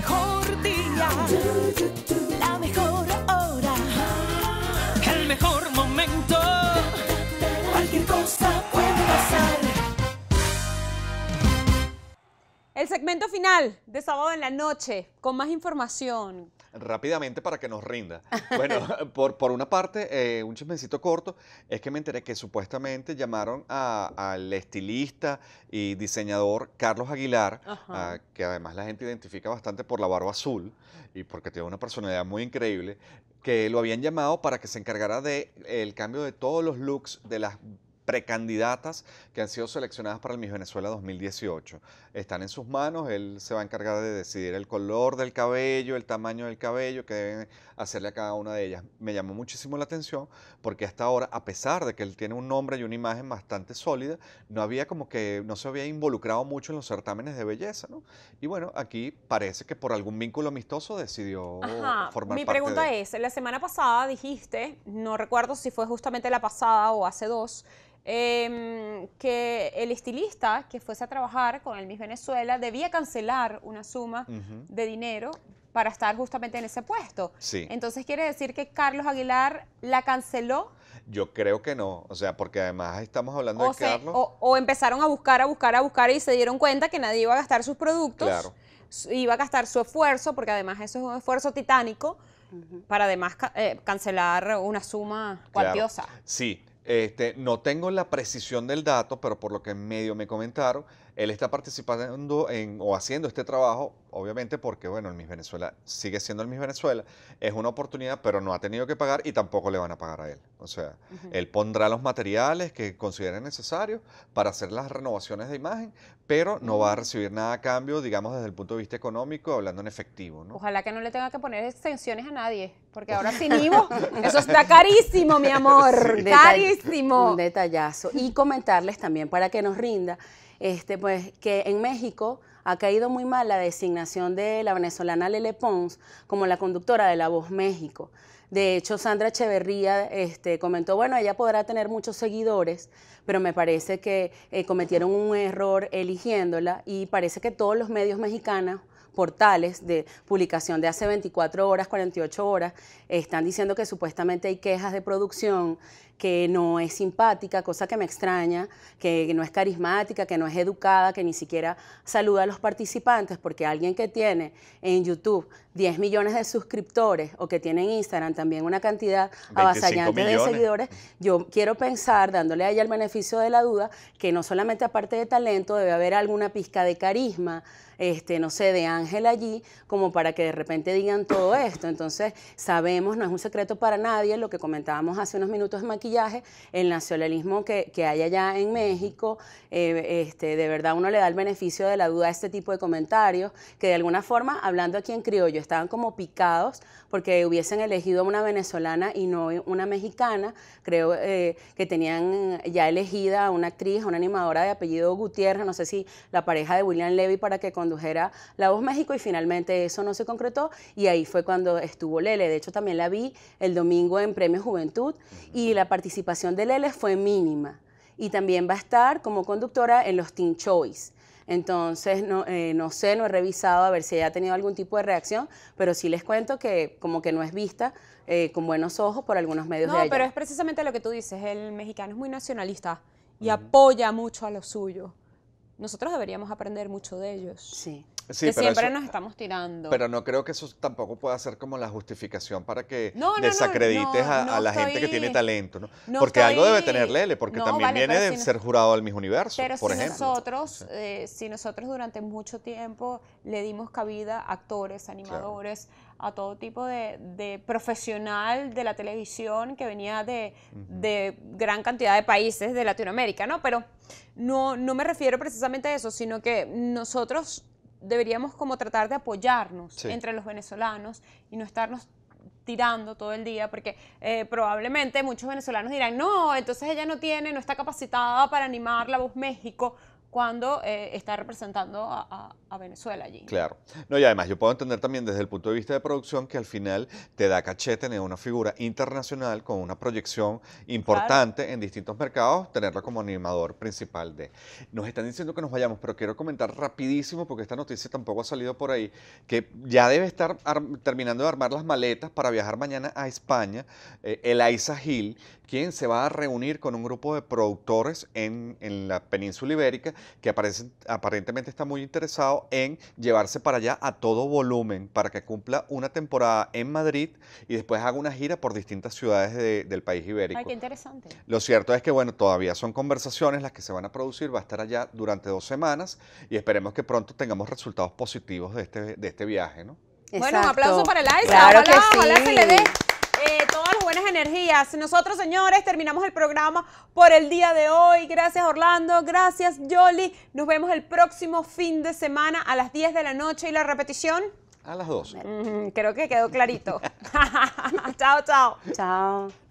mejor día, la mejor hora, el mejor momento. Cualquier cosa puede pasar. El segmento final de sábado en la noche, con más información, rápidamente para que nos rinda. Bueno, por, por una parte, eh, un chismecito corto, es que me enteré que supuestamente llamaron al estilista y diseñador Carlos Aguilar, que además la gente identifica bastante por la barba azul y porque tiene una personalidad muy increíble, que lo habían llamado para que se encargara del el cambio de todos los looks de las precandidatas que han sido seleccionadas para el Miss Venezuela 2018. Están en sus manos, él se va a encargar de decidir el color del cabello, el tamaño del cabello que deben hacerle a cada una de ellas. Me llamó muchísimo la atención porque hasta ahora, a pesar de que él tiene un nombre y una imagen bastante sólida, no había como que, no se había involucrado mucho en los certámenes de belleza, ¿no? Y bueno, aquí parece que por algún vínculo amistoso decidió formar Mi pregunta es, la semana pasada dijiste, no recuerdo si fue justamente la pasada o hace dos, Em, que el estilista que fuese a trabajar con el Miss Venezuela debía cancelar una suma de dinero para estar justamente en ese puesto. Sí. Entonces quiere decir que Carlos Aguilar la canceló. Yo creo que no, o sea, porque además estamos hablando de Carlos. O, empezaron a buscar, a buscar, a buscar y se dieron cuenta que nadie iba a gastar sus productos, iba a gastar su esfuerzo, porque además eso es un esfuerzo titánico. Para además eh, cancelar una suma cuantiosa. Sí, este, no tengo la precisión del dato, pero por lo que en medio me comentaron, él está participando en, o haciendo este trabajo, obviamente, porque, bueno, el Miss Venezuela sigue siendo el Miss Venezuela, es una oportunidad, pero no ha tenido que pagar y tampoco le van a pagar a él. O sea, él pondrá los materiales que considere necesarios para hacer las renovaciones de imagen, pero no va a recibir nada a cambio, digamos, desde el punto de vista económico, hablando en efectivo. ¿no? Ojalá que no le tenga que poner extensiones a nadie, porque ahora sin Ivo, eso está carísimo, mi amor, carísimo. un detallazo. Y comentarles también para que nos rinda este, pues que en México ha caído muy mal la designación de la venezolana Lele Pons como la conductora de La Voz México. De hecho, Sandra Echeverría este, comentó, bueno, ella podrá tener muchos seguidores, pero me parece que eh, cometieron un error eligiéndola y parece que todos los medios mexicanos portales de publicación de hace 24 horas, 48 horas, están diciendo que supuestamente hay quejas de producción, que no es simpática, cosa que me extraña, que no es carismática, que no es educada, que ni siquiera saluda a los participantes, porque alguien que tiene en YouTube 10 millones de suscriptores o que tiene en Instagram también una cantidad avasallante de seguidores, yo quiero pensar, dándole a ella el beneficio de la duda, que no solamente aparte de talento debe haber alguna pizca de carisma, este, no sé, de ángel allí como para que de repente digan todo esto. Entonces, sabemos, no es un secreto para nadie, lo que comentábamos hace unos minutos de maquillaje, el nacionalismo que, hay allá en México, eh, este, de verdad uno le da el beneficio de la duda a este tipo de comentarios, que de alguna forma, hablando aquí en criollo, estaban como picados porque hubiesen elegido a una venezolana y no una mexicana. Creo eh, que tenían ya elegida a una actriz, a una animadora de apellido Gutiérrez, no sé si la pareja de William Levy para que condujera La Voz México y finalmente eso no se concretó y ahí fue cuando estuvo Lele. De hecho también la vi el domingo en Premio Juventud y la participación de Lele fue mínima y también va a estar como conductora en los Teen Choice. Entonces, eh, no, sé, no he revisado a ver si ella ha tenido algún tipo de reacción, pero sí les cuento que como que no es vista eh, con buenos ojos por algunos medios de No, pero es precisamente lo que tú dices, el mexicano es muy nacionalista y apoya mucho a lo suyo. Nosotros deberíamos aprender mucho de ellos. Sí que siempre nos estamos tirando. Pero no creo que eso tampoco pueda ser como la justificación para que desacredites a, la gente que tiene talento. porque algo debe tener Lele, porque también viene de ser jurado al mismo universo, pero por si Nosotros, eh, si nosotros durante mucho tiempo le dimos cabida a actores, animadores, a todo tipo de, profesional de la televisión que venía de, gran cantidad de países de Latinoamérica, ¿no? Pero no, no me refiero precisamente a eso, sino que nosotros deberíamos como tratar de apoyarnos entre los venezolanos y no estarnos tirando todo el día, porque eh, probablemente muchos venezolanos dirán, no, entonces ella no tiene, no está capacitada para animar la voz México, cuando eh, está representando a, Venezuela allí. Claro. No, y además yo puedo entender también desde el punto de vista de producción que al final te da caché tener una figura internacional con una proyección importante en distintos mercados, tenerla como animador principal de. Nos están diciendo que nos vayamos, pero quiero comentar rapidísimo, porque esta noticia tampoco ha salido por ahí, que ya debe estar terminando de armar las maletas para viajar mañana a España, eh, el Gil, quien se va a reunir con un grupo de productores en la península ibérica que aparentemente está muy interesado en llevarse para allá a todo volumen para que cumpla una temporada en Madrid y después haga una gira por distintas ciudades del país ibérico. Ay, qué interesante. Lo cierto es que, bueno, todavía son conversaciones las que se van a producir, va a estar allá durante dos semanas y esperemos que pronto tengamos resultados positivos de este, de este viaje, ¿no? Bueno, un aplauso para el AISA. Claro que sí. Eh, energías. Nosotros, señores, terminamos el programa por el día de hoy. Gracias, Orlando. Gracias, Jolly Nos vemos el próximo fin de semana a las 10 de la noche y la repetición. A las 12. Mm, creo que quedó clarito. chao, chao. Chao.